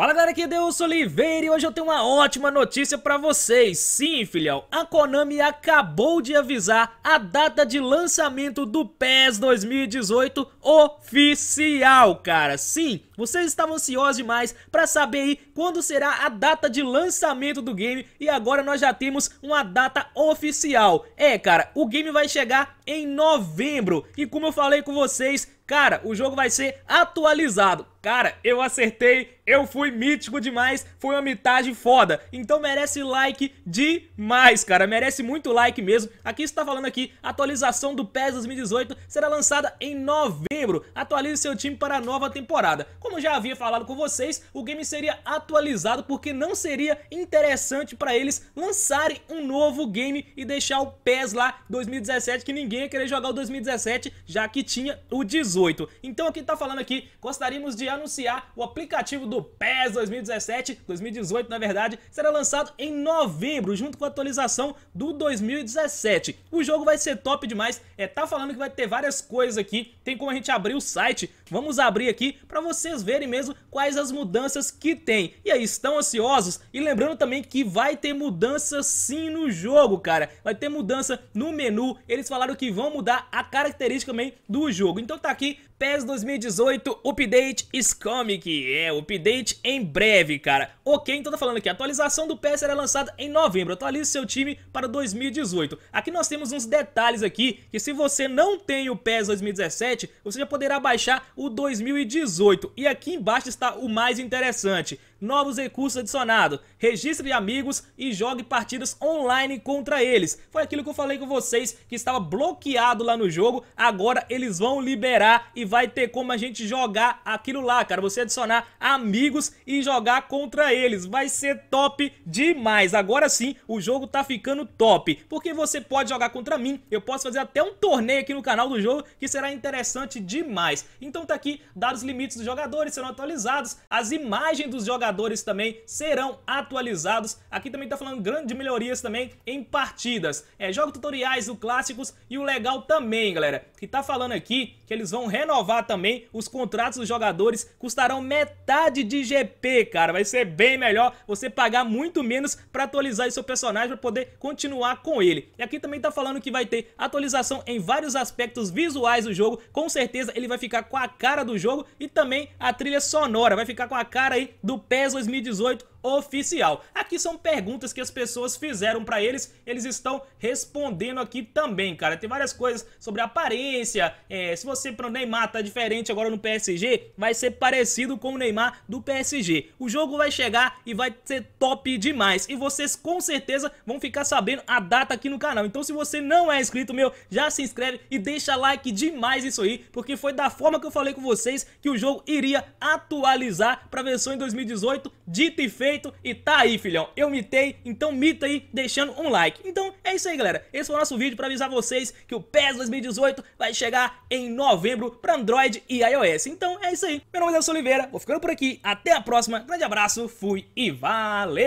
Fala galera, aqui é Deus Oliveira e hoje eu tenho uma ótima notícia pra vocês. Sim, filhão, a Konami acabou de avisar a data de lançamento do PES 2018 oficial, cara. Sim, vocês estavam ansiosos demais pra saber aí quando será a data de lançamento do game e agora nós já temos uma data oficial. É, cara, o game vai chegar em novembro e como eu falei com vocês, cara, o jogo vai ser atualizado. Cara, eu acertei, eu fui mítico demais, foi uma mitagem foda. Então merece like demais, cara, merece muito like mesmo. Aqui está falando aqui, a atualização do PES 2018 será lançada em novembro. Atualize seu time para a nova temporada. Como já havia falado com vocês, o game seria atualizado porque não seria interessante para eles lançarem um novo game e deixar o PES lá 2017, que ninguém ia querer jogar o 2017, já que tinha o 18. Então aqui está falando aqui, gostaríamos de anunciar, o aplicativo do PES 2017, 2018 na verdade, será lançado em novembro, junto com a atualização do 2017. O jogo vai ser top demais, é, tá falando que vai ter várias coisas aqui, tem como a gente abrir o site, Vamos abrir aqui para vocês verem mesmo quais as mudanças que tem. E aí, estão ansiosos? E lembrando também que vai ter mudança sim no jogo, cara. Vai ter mudança no menu. Eles falaram que vão mudar a característica também do jogo. Então tá aqui PES 2018 Update is coming. É, update em breve, cara. Ok, então tá falando aqui, a atualização do PES será lançada em novembro. Atualize seu time para 2018. Aqui nós temos uns detalhes aqui, que se você não tem o PES 2017, você já poderá baixar o 2018. E aqui embaixo está o mais interessante novos recursos adicionados, registre amigos e jogue partidas online contra eles. Foi aquilo que eu falei com vocês que estava bloqueado lá no jogo, agora eles vão liberar e vai ter como a gente jogar aquilo lá, cara. Você adicionar amigos e jogar contra eles. Vai ser top demais. Agora sim, o jogo tá ficando top, porque você pode jogar contra mim, eu posso fazer até um torneio aqui no canal do jogo que será interessante demais. Então tá aqui, dados limites dos jogadores serão atualizados, as imagens dos jogadores jogadores também serão atualizados. Aqui também está falando grande melhorias também em partidas. É, jogo tutoriais, o clássicos e o legal também, galera, que tá falando aqui que eles vão renovar também os contratos dos jogadores, custarão metade de GP, cara. Vai ser bem melhor você pagar muito menos para atualizar seu personagem para poder continuar com ele. E aqui também tá falando que vai ter atualização em vários aspectos visuais do jogo. Com certeza ele vai ficar com a cara do jogo e também a trilha sonora vai ficar com a cara aí do pé PES 2018 oficial. Aqui são perguntas que as pessoas fizeram para eles, eles estão respondendo aqui também, cara. Tem várias coisas sobre aparência, é, se você pro Neymar tá diferente agora no PSG, vai ser parecido com o Neymar do PSG. O jogo vai chegar e vai ser top demais. E vocês com certeza vão ficar sabendo a data aqui no canal. Então se você não é inscrito meu, já se inscreve e deixa like demais isso aí, porque foi da forma que eu falei com vocês que o jogo iria atualizar pra versão em 2018 dito e feito, e tá aí, filhão. Eu mitei, então mita aí deixando um like. Então é isso aí, galera. Esse foi o nosso vídeo para avisar vocês que o PES 2018 vai chegar em novembro para Android e iOS. Então é isso aí. Meu nome é Nelson Oliveira, vou ficando por aqui. Até a próxima. Grande abraço, fui e valeu!